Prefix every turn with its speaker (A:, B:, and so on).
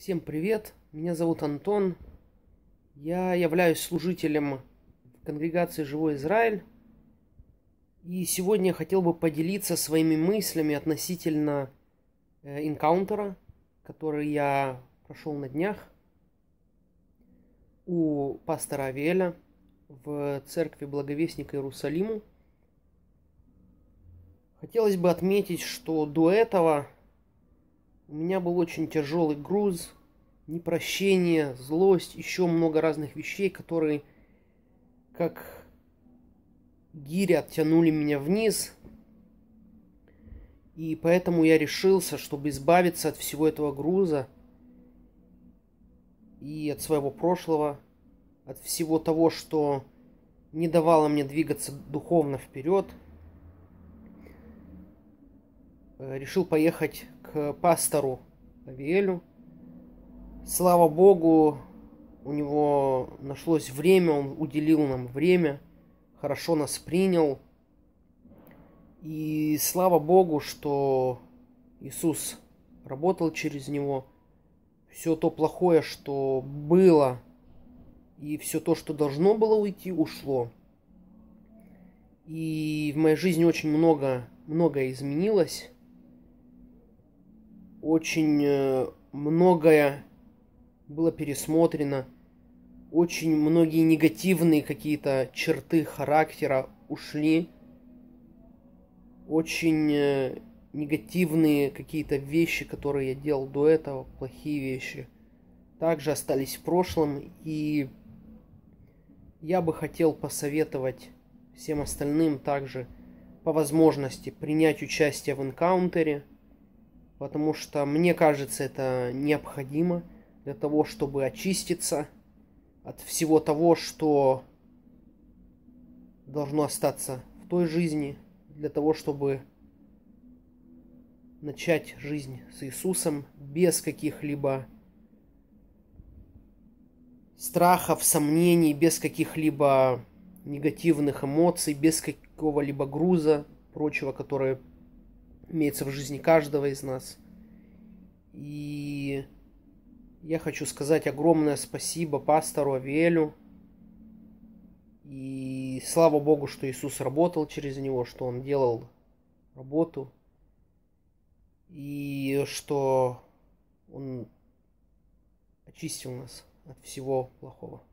A: Всем привет, меня зовут Антон. Я являюсь служителем конгрегации «Живой Израиль». И сегодня я хотел бы поделиться своими мыслями относительно инкаунтера, э, который я прошел на днях у пастора Авеля в церкви Благовестника Иерусалиму. Хотелось бы отметить, что до этого у меня был очень тяжелый груз, непрощение, злость, еще много разных вещей, которые как гири оттянули меня вниз. И поэтому я решился, чтобы избавиться от всего этого груза и от своего прошлого, от всего того, что не давало мне двигаться духовно вперед. Э, решил поехать Э, пастору Авиэлю. Слава Богу, у него нашлось время, он уделил нам время, хорошо нас принял. И слава Богу, что Иисус работал через него. Все то плохое, что было, и все то, что должно было уйти, ушло. И в моей жизни очень много, многое изменилось очень э, многое было пересмотрено, очень многие негативные какие-то черты характера ушли, очень э, негативные какие-то вещи, которые я делал до этого, плохие вещи, также остались в прошлом, и я бы хотел посоветовать всем остальным также по возможности принять участие в энкаунтере – потому что мне кажется это необходимо для того, чтобы очиститься от всего того, что должно остаться в той жизни, для того, чтобы начать жизнь с Иисусом без каких-либо страхов, сомнений, без каких-либо негативных эмоций, без какого-либо груза прочего, которое имеется в жизни каждого из нас. И я хочу сказать огромное спасибо пастору Авелю. И слава Богу, что Иисус работал через него, что он делал работу. И что он очистил нас от всего плохого.